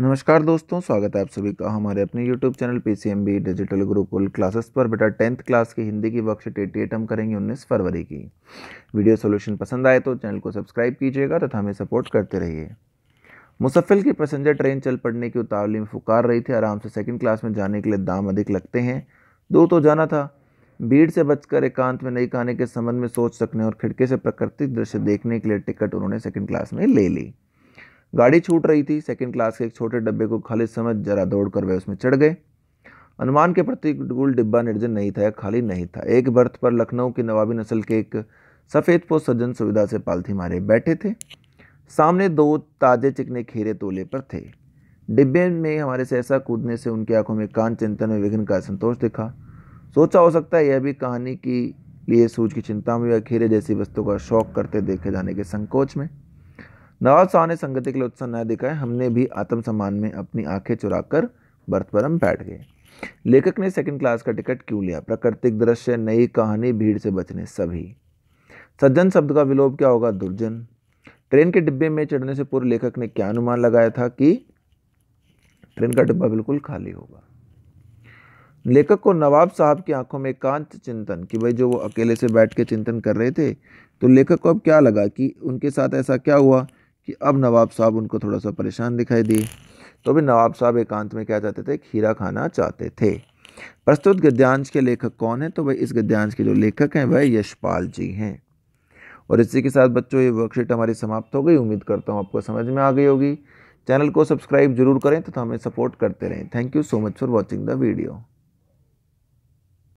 नमस्कार दोस्तों स्वागत है आप सभी का हमारे अपने YouTube channel P C M B digital Gurukul classes पर बेटा टेंथ क्लास की हिंदी की वर्कशीट एटी एट हम करेंगे उन्नीस फरवरी की वीडियो सोल्यूशन पसंद आए तो चैनल को सब्सक्राइब कीजिएगा तथा हमें सपोर्ट करते रहिए मुसफ़िल की पैसेंजर ट्रेन चल पड़ने की उतावली में फुकार रही थी आराम से सेकेंड क्लास में जाने के लिए दाम अधिक लगते हैं दो तो जाना था भीड़ से बचकर एकांत में नई कहने के संबंध में सोच सकने और खिड़की से प्राकृतिक दृश्य देखने के लिए टिकट उन्होंने सेकेंड क्लास में ले ली गाड़ी छूट रही थी सेकंड क्लास के एक छोटे डब्बे को खाली समझ जरा दौड़ कर वे उसमें चढ़ गए अनुमान के प्रतिकूल डिब्बा निर्जन नहीं था या खाली नहीं था एक बर्थ पर लखनऊ की नवाबी नस्ल के एक सफ़ेद पो सज्जन सुविधा से पालथी मारे बैठे थे सामने दो ताजे चिकने खीरे तोले पर थे डिब्बे में हमारे सहसा कूदने से उनकी आंखों में कान चिंतन में विघ्न का संतोष दिखा सोचा हो सकता है यह भी कहानी की लिए सूझ की चिंता में या खीरे जैसी वस्तु का शौक करते देखे जाने के संकोच में नवाज शाह ने संगति के लिए उत्साह न दिखाया हमने भी आत्म सम्मान में अपनी आंखें चुरा कर बर्थ पर हम बैठ गए लेखक ने सेकंड क्लास का टिकट क्यों लिया प्राकृतिक दृश्य नई कहानी भीड़ से बचने सभी सज्जन शब्द का विलोप क्या होगा दुर्जन ट्रेन के डिब्बे में चढ़ने से पूर्व लेखक ने क्या अनुमान लगाया था कि ट्रेन का डिब्बा बिल्कुल खाली होगा लेखक को नवाब साहब की आंखों में एकांत चिंतन कि भाई जो वो अकेले से बैठ के चिंतन कर रहे थे तो लेखक को अब क्या लगा कि उनके साथ ऐसा क्या हुआ कि अब नवाब साहब उनको थोड़ा सा परेशान दिखाई दिए तो भी नवाब साहब एकांत में क्या चाहते थे खीरा खाना चाहते थे प्रस्तुत गद्यांश के लेखक कौन है तो भाई इस गद्यांश के जो लेखक हैं वह यशपाल जी हैं और इसी के साथ बच्चों ये वर्कशीट हमारी समाप्त हो गई उम्मीद करता हूँ आपको समझ में आ गई होगी चैनल को सब्सक्राइब जरूर करें तथा तो हमें सपोर्ट करते रहें thank you so much for watching the video